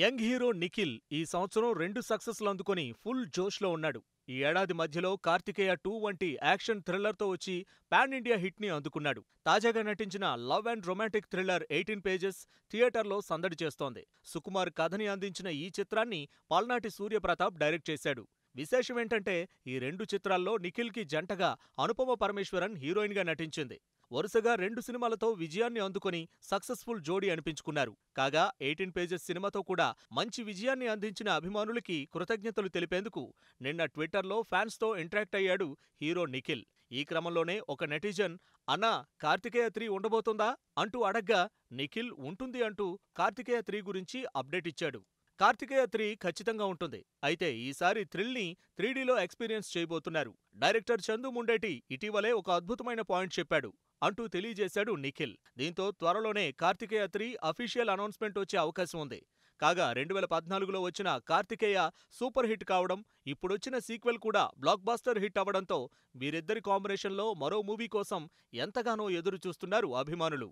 young hero Nikhil ఈ సంవత్సరం రెండు సక్సెస్లు అందుకొని ఫుల్ జోష్లో ఉన్నాడు ఈ ఏడాది మధ్యలో కార్తికేయ టూ వంటి యాక్షన్ థ్రిల్లర్తో వచ్చి పాన్ ఇండియా హిట్ని అందుకున్నాడు తాజాగా నటించిన love and romantic thriller eighteen pages థియేటర్లో సందడి చేస్తోంది సుకుమార్ కథని అందించిన ఈ చిత్రాన్ని పల్నాటి సూర్యప్రతాప్ డైరెక్ట్ చేశాడు విశేషమేంటంటే ఈ రెండు చిత్రాల్లో నిఖిల్కి జంటగా అనుపమ పరమేశ్వరన్ హీరోయిన్గా నటించింది వరుసగా రెండు సినిమాలతో విజయాన్ని అందుకొని సక్సెస్ఫుల్ జోడీ అనిపించుకున్నారు కాగా ఎయిటీన్ పేజెస్ సినిమాతో కూడా మంచి విజయాన్ని అందించిన అభిమానులకి కృతజ్ఞతలు తెలిపేందుకు నిన్న ట్విట్టర్లో ఫ్యాన్స్తో ఇంటరాక్ట్ అయ్యాడు హీరో నిఖిల్ ఈ క్రమంలోనే ఒక నెటిజన్ అన్నా కార్తికేయ త్రీ ఉండబోతుందా అంటూ అడగ్గా నిఖిల్ ఉంటుంది అంటూ కార్తికేయ త్రీ గురించి అప్డేట్ ఇచ్చాడు కార్తికేయ త్రీ ఖచ్చితంగా ఉంటుంది అయితే ఈసారి థ్రిల్ని త్రీడీలో ఎక్స్పీరియన్స్ చేయబోతున్నారు డైరెక్టర్ చందు ముండేటి ఇటీవలే ఒక అద్భుతమైన పాయింట్ చెప్పాడు అంటూ తెలియజేశాడు నిఖిల్ దీంతో త్వరలోనే కార్తికేయ త్రీ అఫీషియల్ అనౌన్స్మెంట్ వచ్చే అవకాశం ఉంది కాగా రెండు వేల పద్నాలుగులో వచ్చిన కార్తికేయ సూపర్ హిట్ కావడం ఇప్పుడొచ్చిన సీక్వెల్ కూడా బ్లాక్ బాస్టర్ హిట్ అవ్వడంతో వీరిద్దరి కాంబినేషన్లో మరో మూవీ కోసం ఎంతగానో ఎదురు చూస్తున్నారు అభిమానులు